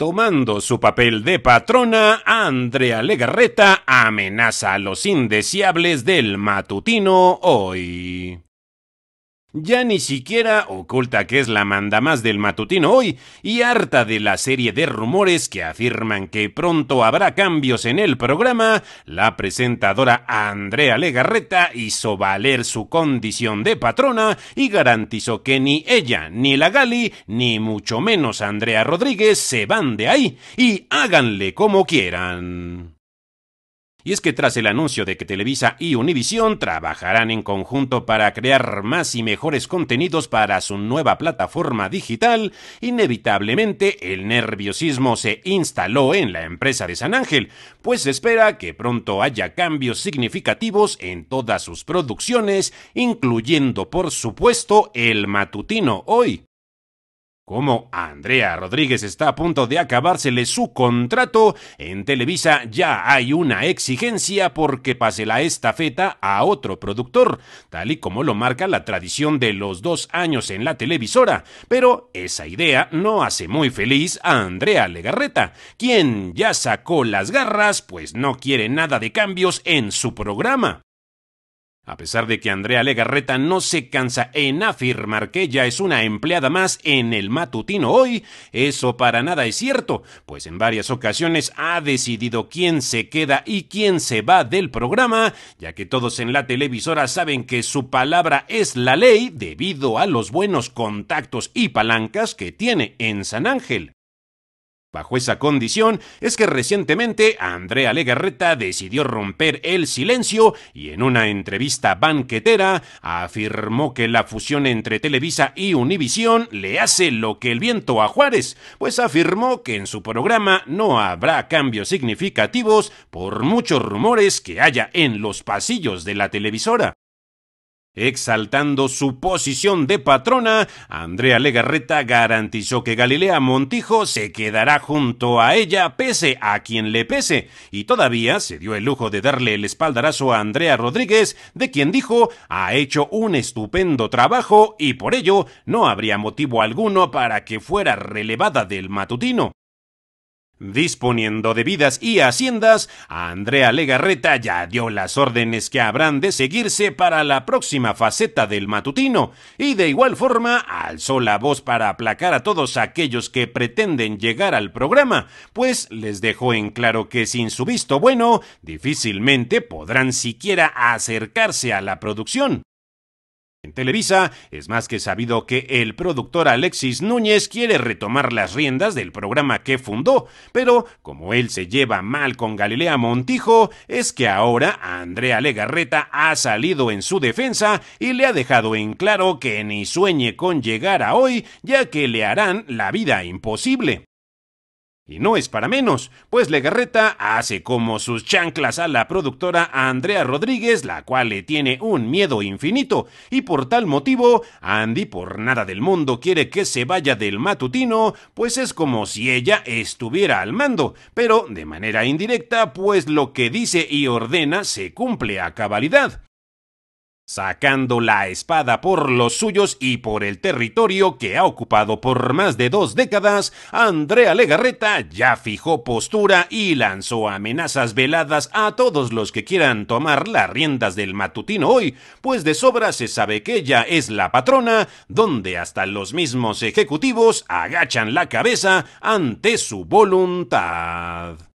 Tomando su papel de patrona, Andrea Legarreta amenaza a los indeseables del matutino hoy. Ya ni siquiera oculta que es la manda más del matutino hoy y harta de la serie de rumores que afirman que pronto habrá cambios en el programa, la presentadora Andrea Legarreta hizo valer su condición de patrona y garantizó que ni ella, ni la Gali, ni mucho menos Andrea Rodríguez se van de ahí y háganle como quieran. Y es que tras el anuncio de que Televisa y Univisión trabajarán en conjunto para crear más y mejores contenidos para su nueva plataforma digital, inevitablemente el nerviosismo se instaló en la empresa de San Ángel, pues se espera que pronto haya cambios significativos en todas sus producciones, incluyendo por supuesto el matutino hoy como Andrea Rodríguez está a punto de acabársele su contrato, en Televisa ya hay una exigencia porque pase la estafeta a otro productor, tal y como lo marca la tradición de los dos años en la televisora. Pero esa idea no hace muy feliz a Andrea Legarreta, quien ya sacó las garras pues no quiere nada de cambios en su programa. A pesar de que Andrea Legarreta no se cansa en afirmar que ella es una empleada más en el matutino hoy, eso para nada es cierto, pues en varias ocasiones ha decidido quién se queda y quién se va del programa, ya que todos en la televisora saben que su palabra es la ley debido a los buenos contactos y palancas que tiene en San Ángel. Bajo esa condición es que recientemente Andrea Legarreta decidió romper el silencio y en una entrevista banquetera afirmó que la fusión entre Televisa y Univisión le hace lo que el viento a Juárez, pues afirmó que en su programa no habrá cambios significativos por muchos rumores que haya en los pasillos de la televisora. Exaltando su posición de patrona, Andrea Legarreta garantizó que Galilea Montijo se quedará junto a ella pese a quien le pese, y todavía se dio el lujo de darle el espaldarazo a Andrea Rodríguez, de quien dijo ha hecho un estupendo trabajo y por ello no habría motivo alguno para que fuera relevada del matutino. Disponiendo de vidas y haciendas, Andrea Legarreta ya dio las órdenes que habrán de seguirse para la próxima faceta del matutino, y de igual forma alzó la voz para aplacar a todos aquellos que pretenden llegar al programa, pues les dejó en claro que sin su visto bueno, difícilmente podrán siquiera acercarse a la producción. En Televisa es más que sabido que el productor Alexis Núñez quiere retomar las riendas del programa que fundó, pero como él se lleva mal con Galilea Montijo, es que ahora Andrea Legarreta ha salido en su defensa y le ha dejado en claro que ni sueñe con llegar a hoy, ya que le harán la vida imposible. Y no es para menos, pues Legarreta hace como sus chanclas a la productora Andrea Rodríguez, la cual le tiene un miedo infinito, y por tal motivo, Andy por nada del mundo quiere que se vaya del matutino, pues es como si ella estuviera al mando, pero de manera indirecta, pues lo que dice y ordena se cumple a cabalidad sacando la espada por los suyos y por el territorio que ha ocupado por más de dos décadas, Andrea Legarreta ya fijó postura y lanzó amenazas veladas a todos los que quieran tomar las riendas del matutino hoy, pues de sobra se sabe que ella es la patrona, donde hasta los mismos ejecutivos agachan la cabeza ante su voluntad.